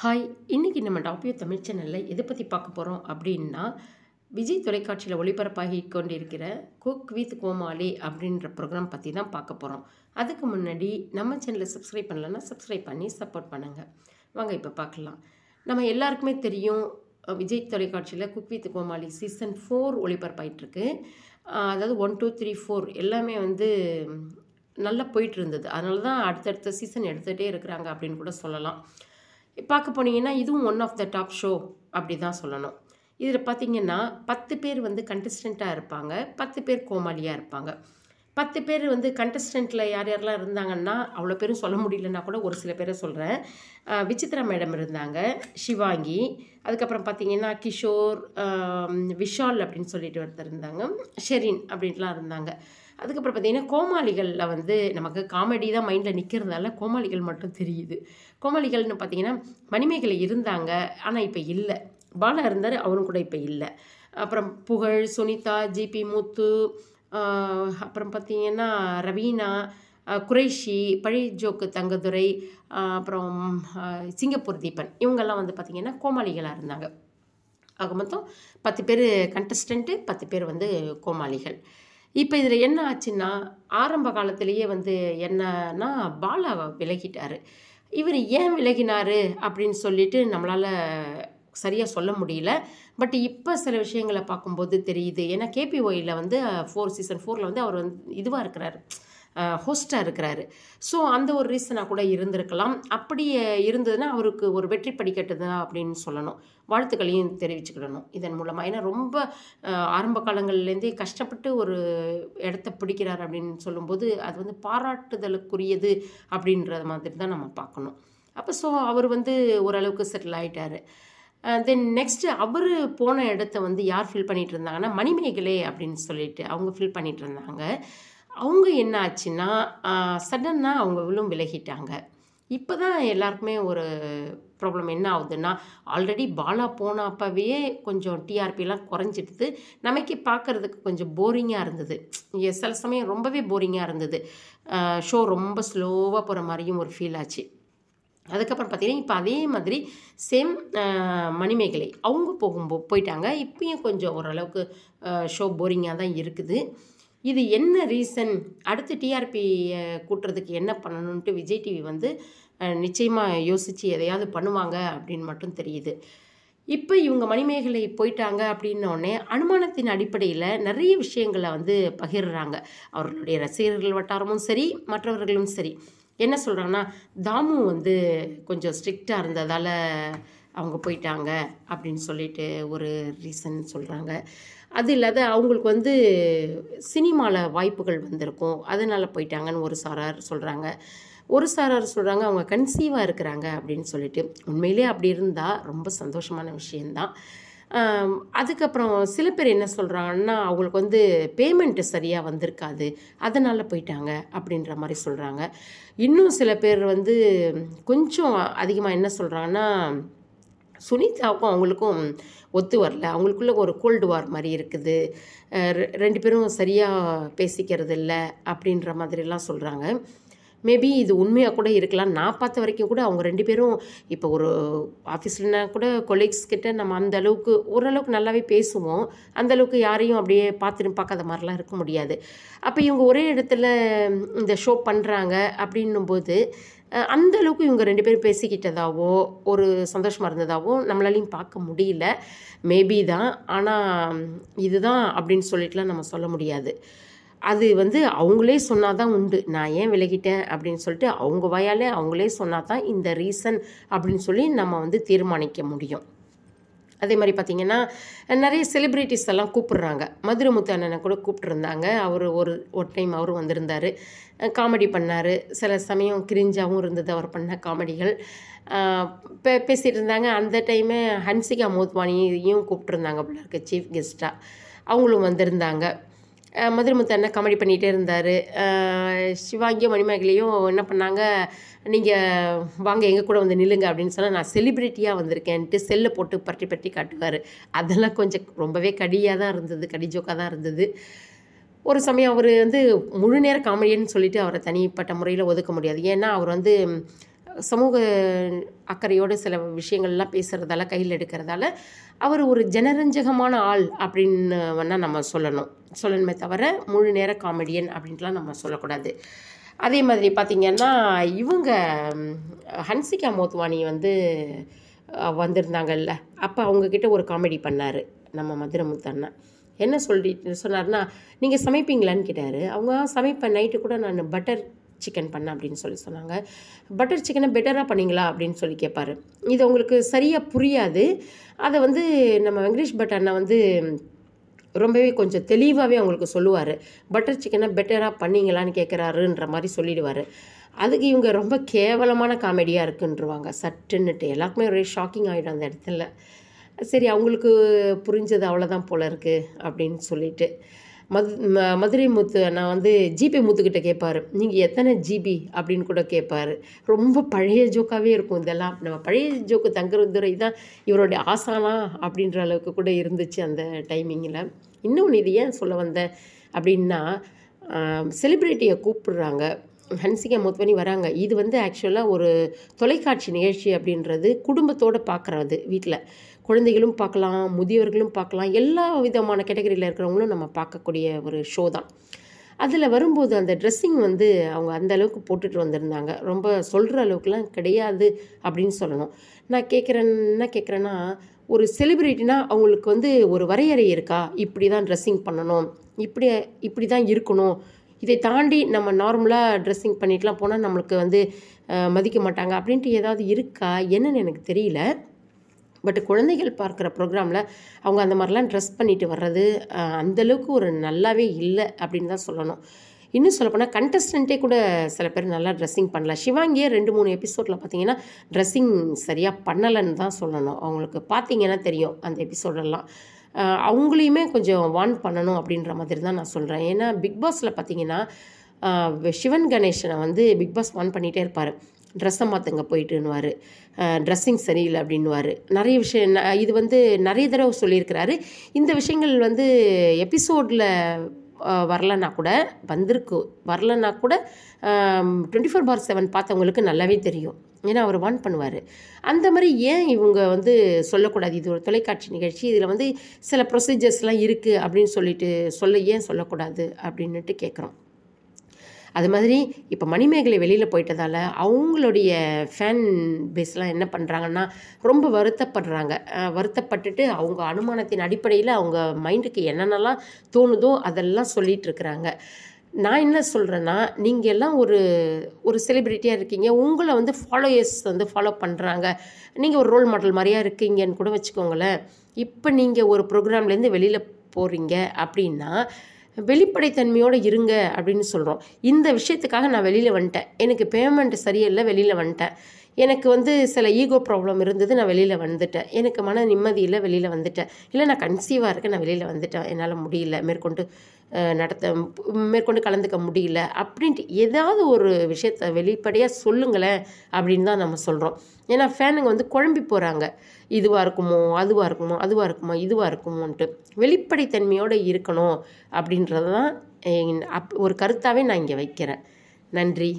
hi இன்றைக்கி நம்ம டாபியோ தமிழ் சேனலில் எதை பற்றி பார்க்க போகிறோம் அப்படின்னா விஜய் தொலைக்காட்சியில் ஒளிபரப்பாகி கொண்டிருக்கிற குக் வித் கோமாளி அப்படின்ற ப்ரோக்ராம் பற்றி தான் பார்க்க போகிறோம் அதுக்கு முன்னாடி நம்ம சேனலை சப்ஸ்கிரைப் பண்ணலன்னா சப்ஸ்கிரைப் பண்ணி சப்போர்ட் பண்ணுங்கள் வாங்க இப்போ பார்க்கலாம் நம்ம எல்லாருக்குமே தெரியும் விஜய் தொலைக்காட்சியில் cook with Komali season four ஒளிபரப்பாயிட்டுருக்கு அதாவது ஒன் டூ த்ரீ ஃபோர் எல்லாமே வந்து நல்லா போயிட்டு இருந்தது அதனால தான் அடுத்தடுத்த சீசன் எடுத்துகிட்டே இருக்கிறாங்க அப்படின்னு கூட சொல்லலாம் பார்க்க போனீங்கன்னா இதுவும் one of the top show அப்படி தான் சொல்லணும் இதில் பார்த்தீங்கன்னா பத்து பேர் வந்து கண்டஸ்டண்ட்டாக இருப்பாங்க பத்து பேர் கோமாளியாக இருப்பாங்க பத்து பேர் வந்து கண்டஸ்டண்ட்டில் யார் யாரெல்லாம் இருந்தாங்கன்னா அவ்வளோ பேரும் சொல்ல முடியலன்னா கூட ஒரு சில பேரை சொல்கிறேன் விசித்ரா மேடம் இருந்தாங்க சிவாங்கி அதுக்கப்புறம் பார்த்தீங்கன்னா கிஷோர் விஷால் அப்படின்னு சொல்லிட்டு ஒருத்தர் இருந்தாங்க ஷெரின் அப்படின்லாம் இருந்தாங்க அதுக்கப்புறம் பார்த்திங்கன்னா கோமாளிகளில் வந்து நமக்கு காமெடி தான் மைண்டில் நிற்கிறதால கோமாளிகள் மட்டும் தெரியுது கோமாளிகள்னு பார்த்திங்கன்னா மணிமேகலை இருந்தாங்க ஆனால் இப்போ இல்லை பாலா இருந்தார் அவரும் கூட இப்போ இல்லை அப்புறம் புகழ் சுனிதா ஜிபி முத்து அப்புறம் பார்த்தீங்கன்னா ரவீனா குறைஷி பழிஜோக்கு தங்கதுரை அப்புறம் சிங்கப்பூர் தீபன் இவங்கெல்லாம் வந்து பார்த்திங்கன்னா கோமாளிகளாக இருந்தாங்க ஆக மொத்தம் பத்து பேர் கண்டஸ்டண்ட்டு பத்து பேர் வந்து கோமாளிகள் இப்போ இதில் என்ன ஆச்சுன்னா ஆரம்ப காலத்திலேயே வந்து என்னன்னா பாலா விலகிட்டார் இவர் ஏன் விலகினார் அப்படின்னு சொல்லிட்டு நம்மளால் சரியாக சொல்ல முடியல பட் இப்போ சில விஷயங்களை பார்க்கும்போது தெரியுது ஏன்னா கேபிஒயில் வந்து ஃபோர் சீசன் ஃபோரில் வந்து அவர் வந்து இதுவாக இருக்கிறார் ஹோஸ்டாக இருக்கிறாரு ஸோ அந்த ஒரு ரீசனாக கூட இருந்திருக்கலாம் அப்படி இருந்ததுன்னா அவருக்கு ஒரு வெற்றி படிக்கட்டு தான் அப்படின்னு சொல்லணும் வாழ்த்துக்களையும் தெரிவிச்சுக்கிடணும் இதன் மூலமாக ஏன்னா ரொம்ப ஆரம்ப காலங்கள்லேருந்தே கஷ்டப்பட்டு ஒரு இடத்த பிடிக்கிறார் அப்படின்னு சொல்லும்போது அது வந்து பாராட்டுதலுக்குரியது அப்படின்றத மாதிரி தான் நம்ம பார்க்கணும் அப்போ ஸோ அவர் வந்து ஓரளவுக்கு செட்டில் ஆகிட்டார் தென் நெக்ஸ்ட்டு அவர் போன இடத்த வந்து யார் ஃபில் பண்ணிகிட்டு இருந்தாங்கன்னா மணிமேகலே அப்படின்னு சொல்லிட்டு அவங்க ஃபில் பண்ணிகிட்டு இருந்தாங்க அவங்க என்ன ஆச்சுன்னா சடன்னாக அவங்களும் விலகிட்டாங்க இப்போ தான் எல்லாருக்குமே ஒரு ப்ராப்ளம் என்ன ஆகுதுன்னா ஆல்ரெடி பாலா போன அப்போவே கொஞ்சம் டிஆர்பிலாம் குறைஞ்சிடுது நமக்கு பார்க்குறதுக்கு கொஞ்சம் போரிங்காக இருந்தது சில சமயம் ரொம்பவே போரிங்காக இருந்தது ஷோ ரொம்ப ஸ்லோவாக போகிற மாதிரியும் ஒரு ஃபீல் ஆச்சு அதுக்கப்புறம் பார்த்தீங்கன்னா இப்போ அதே மாதிரி சேம் மணிமேகலை அவங்க போகும்போ போயிட்டாங்க இப்பயும் கொஞ்சம் ஓரளவுக்கு ஷோ போரிங்காக தான் இருக்குது இது என்ன ரீசன் அடுத்து டிஆர்பி கூட்டுறதுக்கு என்ன பண்ணணுன்ட்டு விஜய் டிவி வந்து நிச்சயமாக யோசித்து எதையாவது பண்ணுவாங்க அப்படின்னு மட்டும் தெரியுது இப்போ இவங்க மணிமேகலை போயிட்டாங்க அப்படின்னோடனே அனுமானத்தின் அடிப்படையில் நிறைய விஷயங்களை வந்து பகிர்றாங்க அவர்களுடைய ரசிகர்கள் வட்டாரமும் சரி மற்றவர்களும் சரி என்ன சொல்கிறாங்கன்னா தாமு வந்து கொஞ்சம் ஸ்ட்ரிக்டாக இருந்ததால் அவங்க போயிட்டாங்க அப்படின்னு சொல்லிட்டு ஒரு ரீசன் சொல்கிறாங்க அது இல்லாத அவங்களுக்கு வந்து சினிமாவில் வாய்ப்புகள் வந்திருக்கும் அதனால் போயிட்டாங்கன்னு ஒரு சாரார் சொல்கிறாங்க ஒரு சாரார் சொல்கிறாங்க அவங்க கன்சீவாக இருக்கிறாங்க அப்படின்னு சொல்லிட்டு உண்மையிலே அப்படி இருந்தால் ரொம்ப சந்தோஷமான விஷயந்தான் அதுக்கப்புறம் சில பேர் என்ன சொல்கிறாங்கன்னா அவங்களுக்கு வந்து பேமெண்ட்டு சரியாக வந்திருக்காது அதனால் போயிட்டாங்க அப்படின்ற மாதிரி சொல்கிறாங்க இன்னும் சில பேர் வந்து கொஞ்சம் அதிகமாக என்ன சொல்கிறாங்கன்னா சுனிதாவுக்கும் அவங்களுக்கும் ஒத்து வரல அவங்களுக்குள்ளே ஒரு கோல்டு வார் மாதிரி இருக்குது ரெண்டு பேரும் சரியாக பேசிக்கிறது இல்லை அப்படின்ற மாதிரிலாம் சொல்கிறாங்க மேபி இது உண்மையாக கூட இருக்கலாம் நான் பார்த்த வரைக்கும் கூட அவங்க ரெண்டு பேரும் இப்போ ஒரு ஆஃபீஸ்லனா கூட கொலீக்ஸ் கிட்ட நம்ம அந்த அளவுக்கு ஓரளவுக்கு நல்லாவே பேசுவோம் அந்த அளவுக்கு யாரையும் அப்படியே பார்த்து பார்க்காத மாதிரிலாம் இருக்க முடியாது அப்போ இவங்க ஒரே இடத்துல இந்த ஷோ பண்ணுறாங்க அப்படின்னும் போது அந்த அளவுக்கு இவங்க ரெண்டு பேரும் பேசிக்கிட்டதாவோ ஒரு சந்தோஷமாக இருந்ததாவோ நம்மளாலையும் பார்க்க முடியல மேபி தான் ஆனால் இதுதான் அப்படின்னு சொல்லிட்டுலாம் நம்ம சொல்ல முடியாது அது வந்து அவங்களே சொன்னால் தான் உண்டு நான் ஏன் விலகிட்டேன் அப்படின்னு சொல்லிட்டு அவங்க வாயாலே அவங்களே சொன்னால் தான் இந்த ரீசன் அப்படின்னு சொல்லி நம்ம வந்து தீர்மானிக்க முடியும் அதே மாதிரி பார்த்தீங்கன்னா நிறைய செலிப்ரிட்டிஸ் எல்லாம் கூப்பிடுறாங்க மதுரை முத்து அண்ணனை கூட கூப்பிட்டுருந்தாங்க அவர் ஒரு ஒரு டைம் அவரும் வந்திருந்தார் காமெடி பண்ணார் சில சமயம் கிரிஞ்சாகவும் இருந்தது அவர் பண்ண காமெடிகள் பே பேசிகிட்டு இருந்தாங்க அந்த டைமு ஹன்சிகா மோத்வானியையும் கூப்பிட்டுருந்தாங்க இருக்க சீஃப் கெஸ்ட்டாக அவங்களும் வந்திருந்தாங்க மதுரமுத்து அண்ணன் காமெடி பண்ணிகிட்டே இருந்தார் சிவாங்கியும் மணிமேகலையும் என்ன பண்ணாங்க நீங்கள் வாங்க எங்கள் கூட வந்து நில்லுங்க அப்படின்னு சொன்னால் நான் செலிப்ரிட்டியாக வந்திருக்கேன்ட்டு செல்லை போட்டு பற்றி பற்றி காட்டுவார் அதெல்லாம் கொஞ்சம் ரொம்பவே கடியாக தான் இருந்தது கடி ஜோக்காக தான் இருந்தது ஒரு சமயம் அவர் வந்து முழு நேர காமெடியன்னு சொல்லிட்டு அவரை தனிப்பட்ட முறையில் ஒதுக்க முடியாது ஏன்னா அவர் வந்து சமூக அக்கறையோடு சில விஷயங்கள்லாம் பேசுகிறதால கையில் எடுக்கிறதால அவர் ஒரு ஜனரஞ்சகமான ஆள் அப்படின்னு வேணால் நம்ம சொல்லணும் சொல்லணுமே தவிர முழு நேர காமெடியன் அப்படின்ட்டுலாம் நம்ம சொல்லக்கூடாது அதே மாதிரி பார்த்திங்கன்னா இவங்க ஹன்சிகா மோத்வானி வந்து வந்திருந்தாங்கல்ல அப்போ அவங்கக்கிட்ட ஒரு காமெடி பண்ணார் நம்ம மதுரை முத்தண்ணா என்ன சொல்லிட்டு சொன்னார்னா நீங்கள் சமைப்பீங்களான்னு கேட்டார் அவங்க சமைப்பேன் நைட்டு கூட நான் பட்டர் சிக்கன் பண்ண அப்படின்னு சொல்லி சொன்னாங்க பட்டர் சிக்கனை பெட்டராக பண்ணிங்களா அப்படின்னு சொல்லி கேட்பாரு இது அவங்களுக்கு சரியாக புரியாது அதை வந்து நம்ம வெங்கடேஷ் பட் அண்ணா வந்து ரொம்பவே கொஞ்சம் தெளிவாகவே அவங்களுக்கு சொல்லுவார் பட்டர் சிக்கனை பெட்டராக பண்ணிங்களான்னு கேட்குறாருன்ற மாதிரி சொல்லிடுவார் அதுக்கு இவங்க ரொம்ப கேவலமான காமெடியாக இருக்குன்றவாங்க சட்டுன்னுட்டு எல்லாருக்குமே ஒரே ஷாக்கிங் ஆகிடும் அந்த இடத்துல சரி அவங்களுக்கு புரிஞ்சது அவ்வளோதான் போல இருக்குது அப்படின்னு சொல்லிட்டு மது மதுரை முத்து நான் வந்து ஜிபி முத்துக்கிட்ட கேட்பார் நீங்கள் எத்தனை ஜிபி அப்படின்னு கூட கேட்பார் ரொம்ப பழைய ஜோக்காகவே இருக்கும் இதெல்லாம் நம்ம பழைய ஜோக்கு தங்குறதுரை தான் இவருடைய ஆசானா அப்படின்ற அளவுக்கு கூட இருந்துச்சு அந்த டைமிங்கில் இன்னொன்று இது ஏன் சொல்ல வந்தேன் அப்படின்னா செலிப்ரிட்டியை கூப்பிடுறாங்க ஹன்சிகா மோத்வனி வராங்க இது வந்து ஆக்சுவலாக ஒரு தொலைக்காட்சி நிகழ்ச்சி அப்படின்றது குடும்பத்தோடு பார்க்குறது வீட்டில் குழந்தைகளும் பார்க்கலாம் முதியவர்களும் பார்க்கலாம் எல்லா விதமான கேட்டகரியில் இருக்கிறவங்களும் நம்ம பார்க்கக்கூடிய ஒரு ஷோ தான் அதில் வரும்போது அந்த ட்ரெஸ்ஸிங் வந்து அவங்க அந்த அளவுக்கு போட்டுட்டு வந்திருந்தாங்க ரொம்ப சொல்கிற அளவுக்குலாம் கிடையாது அப்படின்னு சொல்லணும் நான் கேட்குறேன் என்ன கேட்குறேன்னா ஒரு செலிப்ரிட்டினா அவங்களுக்கு வந்து ஒரு வரையறை இருக்கா இப்படி தான் ட்ரெஸ்ஸிங் பண்ணணும் இப்படி இப்படி தான் இருக்கணும் இதை தாண்டி நம்ம நார்மலாக ட்ரெஸ்ஸிங் பண்ணிட்டுலாம் போனால் நம்மளுக்கு வந்து மதிக்க மாட்டாங்க அப்படின்ட்டு ஏதாவது இருக்கா என்னன்னு எனக்கு தெரியல பட் குழந்தைகள் பார்க்குற ப்ரோக்ராமில் அவங்க அந்த மாதிரிலாம் ட்ரெஸ் பண்ணிட்டு வர்றது அந்தளவுக்கு ஒரு நல்லாவே இல்லை அப்படின்னு தான் சொல்லணும் இன்னும் சொல்லப்போனால் கண்டஸ்டண்ட்டே கூட சில பேர் நல்லா ட்ரெஸ்ஸிங் பண்ணல சிவாங்கியே ரெண்டு மூணு எபிசோடில் பார்த்தீங்கன்னா ட்ரெஸ்ஸிங் சரியாக பண்ணலைன்னு தான் சொல்லணும் அவங்களுக்கு பார்த்தீங்கன்னா தெரியும் அந்த எபிசோடெல்லாம் அவங்களையுமே கொஞ்சம் வார்ன் பண்ணணும் அப்படின்ற மாதிரி தான் நான் சொல்கிறேன் ஏன்னா பிக் பாஸில் பார்த்தீங்கன்னா சிவன் கணேசனை வந்து பிக் பாஸ் வான் பண்ணிகிட்டே இருப்பார் ட்ரெஸ்ஸை மாற்றுங்க போயிட்டுன்னுவார் ட்ரெஸ்ஸிங் சரியில்லை அப்படின்வார் நிறைய விஷயம் இது வந்து நிறைய தடவை சொல்லியிருக்கிறாரு இந்த விஷயங்கள் வந்து எபிசோடில் வரலன்னா கூட வந்திருக்கு வரலன்னா கூட டுவெண்ட்டி ஃபோர் பார் செவன் பார்த்தவங்களுக்கு நல்லாவே தெரியும் ஏன்னா அவர் வான் பண்ணுவார் அந்த மாதிரி ஏன் இவங்க வந்து சொல்லக்கூடாது இது ஒரு தொலைக்காட்சி நிகழ்ச்சி இதில் வந்து சில ப்ரொசீஜர்ஸ்லாம் இருக்குது அப்படின்னு சொல்லிட்டு சொல்ல ஏன் சொல்லக்கூடாது அப்படின்னுட்டு கேட்குறோம் அது மாதிரி இப்போ மணிமேகலை வெளியில் போயிட்டதால் அவங்களுடைய ஃபேன் பேஸ்லாம் என்ன பண்ணுறாங்கன்னா ரொம்ப வருத்தப்படுறாங்க வருத்தப்பட்டுட்டு அவங்க அனுமானத்தின் அடிப்படையில் அவங்க மைண்டுக்கு என்னென்னலாம் தோணுதோ அதெல்லாம் சொல்லிகிட்டு இருக்கிறாங்க நான் என்ன சொல்கிறேன்னா நீங்கள் எல்லாம் ஒரு ஒரு செலிப்ரிட்டியாக இருக்கீங்க உங்களை வந்து ஃபாலோயர்ஸ் வந்து ஃபாலோ பண்ணுறாங்க நீங்கள் ஒரு ரோல் மாடல் மாதிரியாக இருக்கீங்கன்னு கூட வச்சுக்கோங்களேன் இப்போ நீங்கள் ஒரு ப்ரோக்ராம்லேருந்து வெளியில் போகிறீங்க அப்படின்னா வெளிப்படைத்தன்மையோடு இருங்க அப்படின்னு சொல்கிறோம் இந்த விஷயத்துக்காக நான் வெளியில் வந்துட்டேன் எனக்கு பேமெண்ட் சரியில்லை வெளியில் வந்துட்டேன் எனக்கு வந்து சில ஈகோ ப்ராப்ளம் இருந்தது நான் வெளியில் வந்துட்டேன் எனக்கு மன நிம்மதியில் வெளியில் வந்துட்டேன் இல்லை நான் கன்சீவாக இருக்கேன் நான் வெளியில் வந்துட்டேன் என்னால் முடியல மேற்கொண்டு நடத்த மேற்கொண்டு கலந்துக்க முடியல அப்படின்ட்டு ஏதாவது ஒரு விஷயத்த வெளிப்படையாக சொல்லுங்களேன் அப்படின்னு தான் நம்ம சொல்கிறோம் ஏன்னா ஃபேனுங்க வந்து குழம்பி போகிறாங்க இதுவாக இருக்குமோ அதுவாக இருக்குமோ அதுவாக இருக்குமோ இதுவாக இருக்குமோன்ட்டு வெளிப்படைத்தன்மையோடு இருக்கணும் அப்படின்றது தான் அப் ஒரு கருத்தாகவே நான் இங்கே வைக்கிறேன் நன்றி